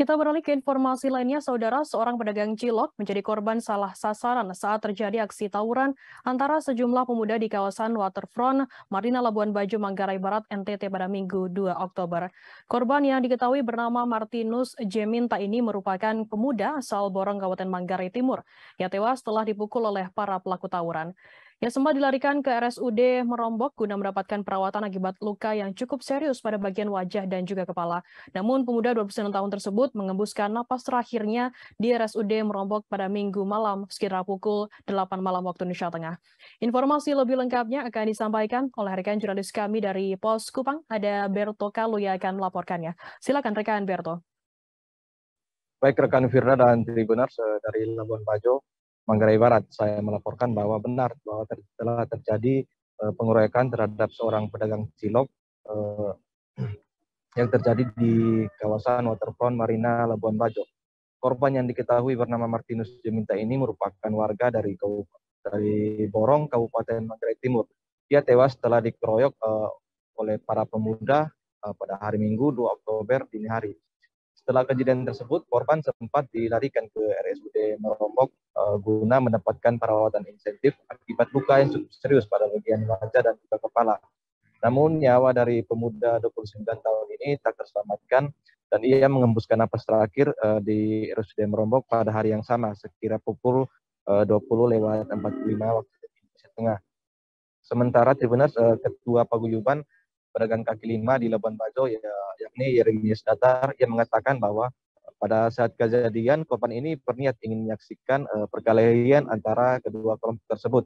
Kita beralih ke informasi lainnya, Saudara, seorang pedagang cilok menjadi korban salah sasaran saat terjadi aksi tawuran antara sejumlah pemuda di kawasan Waterfront, Marina Labuan Bajo, Manggarai Barat, NTT pada Minggu 2 Oktober. Korban yang diketahui bernama Martinus Jeminta ini merupakan pemuda asal Borong, Kabupaten Manggarai Timur, yang tewas setelah dipukul oleh para pelaku tawuran yang sempat dilarikan ke RSUD Merombok guna mendapatkan perawatan akibat luka yang cukup serius pada bagian wajah dan juga kepala. Namun pemuda 29 tahun tersebut mengembuskan napas terakhirnya di RSUD Merombok pada minggu malam sekitar pukul 8 malam waktu Indonesia Tengah. Informasi lebih lengkapnya akan disampaikan oleh rekan jurnalis kami dari Pos Kupang, ada Berto Kalu yang akan melaporkannya. Silakan rekan Berto. Baik rekan Firna dan Tribunar eh, dari Labuan Bajo, Manggarai Barat. Saya melaporkan bahwa benar bahwa ter telah terjadi uh, pengeroyokan terhadap seorang pedagang cilok uh, yang terjadi di kawasan waterfront Marina Labuan Bajo. Korban yang diketahui bernama Martinus Jeminta ini merupakan warga dari dari Borong, Kabupaten Manggarai Timur. Dia tewas setelah dikeroyok uh, oleh para pemuda uh, pada hari Minggu 2 Oktober dini hari. Setelah kejadian tersebut, korban sempat dilarikan ke RSUD Merombok uh, guna mendapatkan perawatan insentif akibat luka yang cukup serius pada bagian wajah dan juga kepala. Namun nyawa dari pemuda 29 tahun ini tak terselamatkan dan ia mengembuskan napas terakhir uh, di RSUD Merombok pada hari yang sama sekira pukul eh, uh, 20 lewat 45 waktu Indonesia Tengah. Sementara Tribunas uh, Ketua Paguyuban pedagang kaki lima di Labuan Bajo ya, yakni Yeremias Datar yang mengatakan bahwa eh, pada saat kejadian korban ini berniat ingin menyaksikan uh, perkelahian antara kedua kelompok tersebut.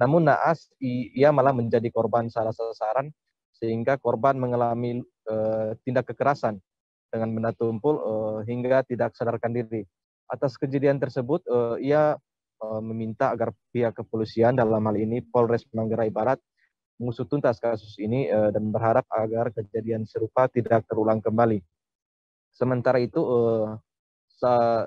Namun naas ia malah menjadi korban salah sasaran sehingga korban mengalami uh, tindak kekerasan dengan benda tumpul uh, hingga tidak sadarkan diri. Atas kejadian tersebut uh, ia uh, meminta agar pihak kepolisian dalam hal ini Polres Manggarai Barat mengusut tuntas kasus ini uh, dan berharap agar kejadian serupa tidak terulang kembali. Sementara itu, uh, sa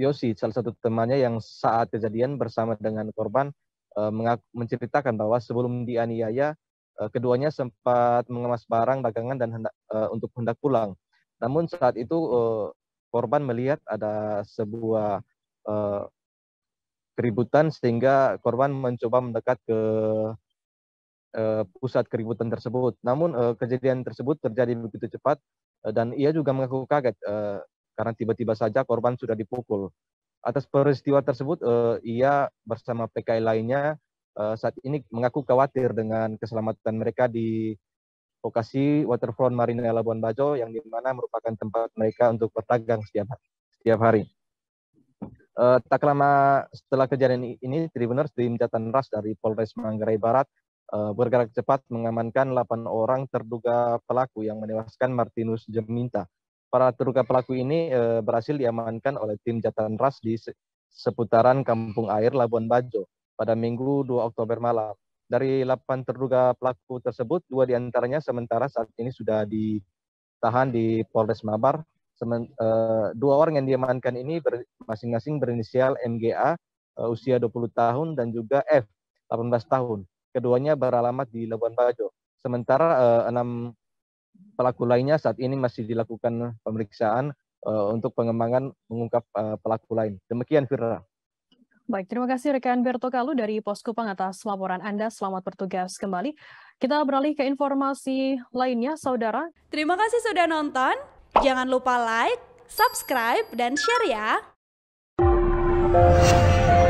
Yosi, salah satu temannya yang saat kejadian bersama dengan korban, uh, menceritakan bahwa sebelum dianiaya, uh, keduanya sempat mengemas barang dagangan dan hendak, uh, untuk hendak pulang. Namun saat itu uh, korban melihat ada sebuah uh, keributan sehingga korban mencoba mendekat ke pusat keributan tersebut. Namun uh, kejadian tersebut terjadi begitu cepat uh, dan ia juga mengaku kaget uh, karena tiba-tiba saja korban sudah dipukul. Atas peristiwa tersebut, uh, ia bersama PKI lainnya uh, saat ini mengaku khawatir dengan keselamatan mereka di lokasi waterfront Marina Labuan Bajo yang dimana merupakan tempat mereka untuk bertagang setiap hari. Setiap hari. Uh, tak lama setelah kejadian ini, Tribuners tim catatan ras dari Polres Manggarai Barat Eh, bergerak cepat mengamankan 8 orang terduga pelaku yang menewaskan Martinus Jeminta. Para terduga pelaku ini eh, berhasil diamankan oleh tim Jatan Ras di seputaran Kampung Air Labuan Bajo pada Minggu 2 Oktober malam. Dari 8 terduga pelaku tersebut, dua diantaranya sementara saat ini sudah ditahan di Polres Mabar. Semen, e, dua orang yang diamankan ini masing masing-masing berinisial MGA e, usia 20 tahun dan juga F 18 tahun keduanya beralamat di Labuan Bajo. Sementara eh, enam pelaku lainnya saat ini masih dilakukan pemeriksaan eh, untuk pengembangan mengungkap eh, pelaku lain. Demikian Fira. Baik, terima kasih rekan Berto Kalu dari Posko Pengatas laporan Anda. Selamat bertugas kembali. Kita beralih ke informasi lainnya, saudara. Terima kasih sudah nonton. Jangan lupa like, subscribe, dan share ya.